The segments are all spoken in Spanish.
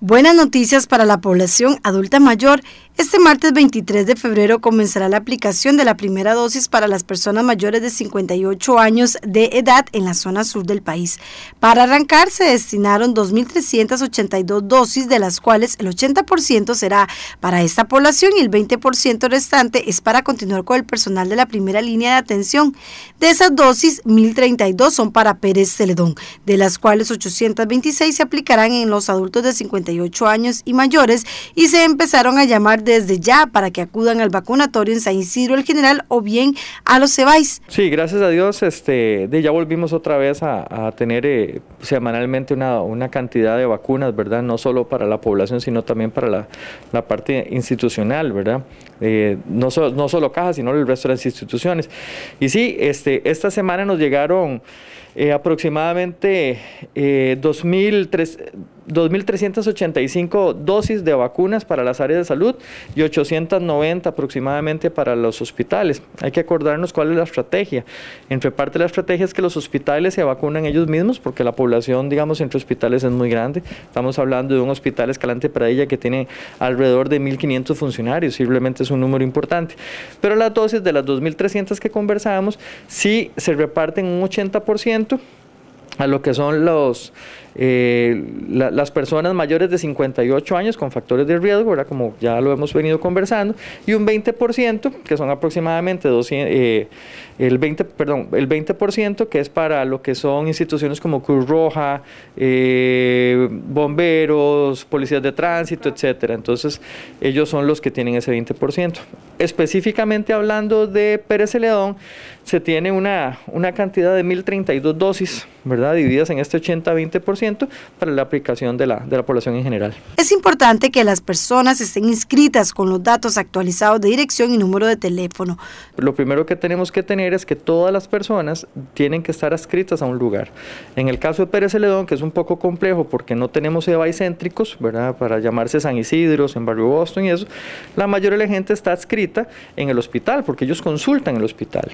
Buenas noticias para la población adulta mayor. Este martes 23 de febrero comenzará la aplicación de la primera dosis para las personas mayores de 58 años de edad en la zona sur del país. Para arrancar se destinaron 2.382 dosis, de las cuales el 80% será para esta población y el 20% restante es para continuar con el personal de la primera línea de atención. De esas dosis, 1.032 son para Pérez Celedón, de las cuales 826 se aplicarán en los adultos de 58 años y mayores y se empezaron a llamar desde ya para que acudan al vacunatorio en San Isidro el General o bien a los Cebáis. Sí, gracias a Dios este, de ya volvimos otra vez a, tener eh, semanalmente una, una cantidad de vacunas, ¿verdad? No solo para la población, sino también para la, parte institucional, ¿verdad? Eh, no, no solo cajas, sino el resto de las instituciones. Y sí, este, esta semana nos llegaron eh, aproximadamente eh, 2.385 dosis de vacunas para las áreas de salud y 890 aproximadamente para los hospitales. Hay que acordarnos cuál es la estrategia. Entre parte de la estrategia es que los hospitales se vacunan ellos mismos porque la población, digamos, entre hospitales es muy grande. Estamos hablando de un hospital Escalante para ella que tiene alrededor de 1.500 funcionarios, simplemente es un número importante. Pero las dosis de las 2.300 que conversábamos sí se reparten un 80% a lo que son los, eh, las personas mayores de 58 años con factores de riesgo, como ya lo hemos venido conversando, y un 20%, que son aproximadamente eh, el 20%, perdón, el 20% que es para lo que son instituciones como Cruz Roja, eh, bomberos, policías de tránsito, etcétera. Entonces, ellos son los que tienen ese 20% específicamente hablando de pereceledón, se tiene una, una cantidad de 1.032 dosis, ¿verdad? Divididas en este 80-20% para la aplicación de la, población en general. Es importante que las personas estén inscritas con los datos actualizados de dirección y número de teléfono. Lo primero que tenemos que tener es que todas las personas tienen que estar adscritas a un lugar. En el caso de pereceledón, que es un poco complejo porque no tenemos EVA céntricos, ¿verdad? Para llamarse San Isidro, en Barrio Boston y eso, la mayoría de la gente está adscrita en el hospital, porque ellos consultan el hospital.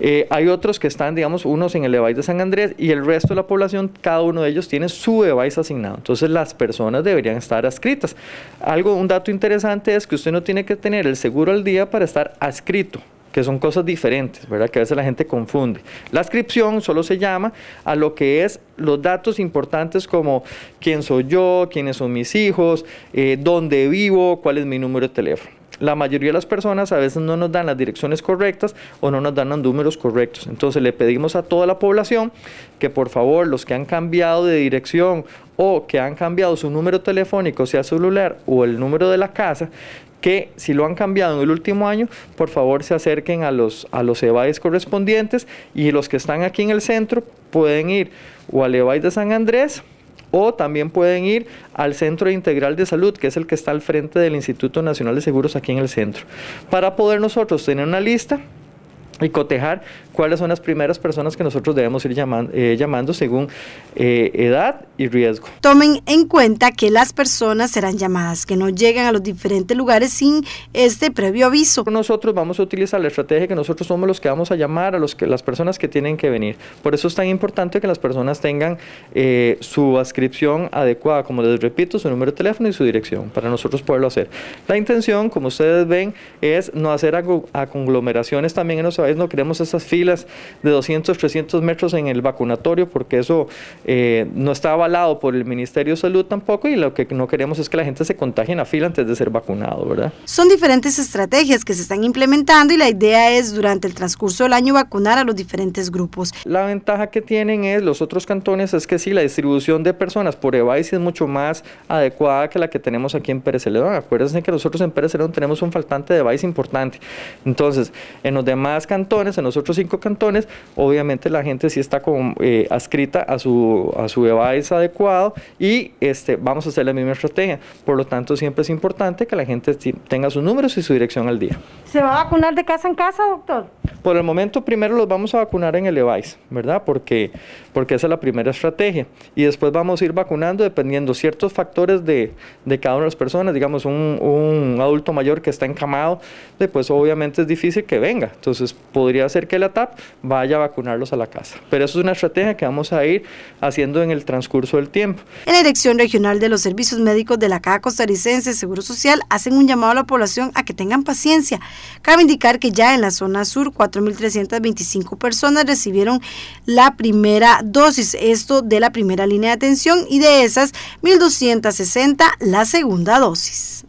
Eh, hay otros que están, digamos, unos en el device de San Andrés y el resto de la población, cada uno de ellos tiene su device asignado. Entonces las personas deberían estar adscritas. Algo, un dato interesante es que usted no tiene que tener el seguro al día para estar adscrito que son cosas diferentes, ¿verdad? Que a veces la gente confunde. La inscripción solo se llama a lo que es los datos importantes como quién soy yo, quiénes son mis hijos, eh, dónde vivo, cuál es mi número de teléfono la mayoría de las personas a veces no nos dan las direcciones correctas o no nos dan los números correctos. Entonces le pedimos a toda la población que por favor los que han cambiado de dirección o que han cambiado su número telefónico, sea celular o el número de la casa, que si lo han cambiado en el último año, por favor se acerquen a los, a los EBAIS correspondientes y los que están aquí en el centro pueden ir o al EVAIS de San Andrés o también pueden ir al Centro Integral de Salud, que es el que está al frente del Instituto Nacional de Seguros aquí en el centro, para poder nosotros tener una lista y cotejar cuáles son las primeras personas que nosotros debemos ir eh, llamando, según eh, edad y riesgo. Tomen en cuenta que las personas serán llamadas, que no llegan a los diferentes lugares sin este previo aviso. Nosotros vamos a utilizar la estrategia que nosotros somos los que vamos a llamar a los que, las personas que tienen que venir. Por eso es tan importante que las personas tengan eh, su ascripción adecuada, como les repito, su número de teléfono y su dirección, para nosotros poderlo hacer. La intención, como ustedes ven, es no hacer a, conglomeraciones también en los no queremos esas filas de 200, 300 metros en el vacunatorio porque eso eh, no está avalado por el Ministerio de Salud tampoco y lo que no queremos es que la gente se contagie en la fila antes de ser vacunado, ¿verdad? Son diferentes estrategias que se están implementando y la idea es durante el transcurso del año vacunar a los diferentes grupos. La ventaja que tienen es los otros cantones es que si la distribución de personas por EVAIS es mucho más adecuada que la que tenemos aquí en Pérez Celedón. Acuérdense que nosotros en Pérez Celedón tenemos un faltante de EVAIS importante. Entonces, en los demás cantones cantones, en los otros cinco cantones, obviamente la gente sí está como eh, adscrita a su, a su device adecuado y este, vamos a hacer la misma estrategia. Por lo tanto, siempre es importante que la gente tenga sus números y su dirección al día. ¿Se va a vacunar de casa en casa, doctor? Por el momento primero los vamos a vacunar en el EVAIS, ¿verdad? Porque, porque esa es la primera estrategia. Y después vamos a ir vacunando dependiendo ciertos factores de, de cada una de las personas. Digamos, un, adulto mayor que está encamado, eh, pues obviamente es difícil que venga. Entonces podría ser que la TAP vaya a vacunarlos a la casa. Pero eso es una estrategia que vamos a ir haciendo en el transcurso del tiempo. En la Dirección Regional de los Servicios Médicos de la Caja Costarricense Seguro Social hacen un llamado a la población a que tengan paciencia. Cabe indicar que ya en la zona sur 4.325 personas recibieron la primera dosis, esto de la primera línea de atención, y de esas, 1.260 la segunda dosis.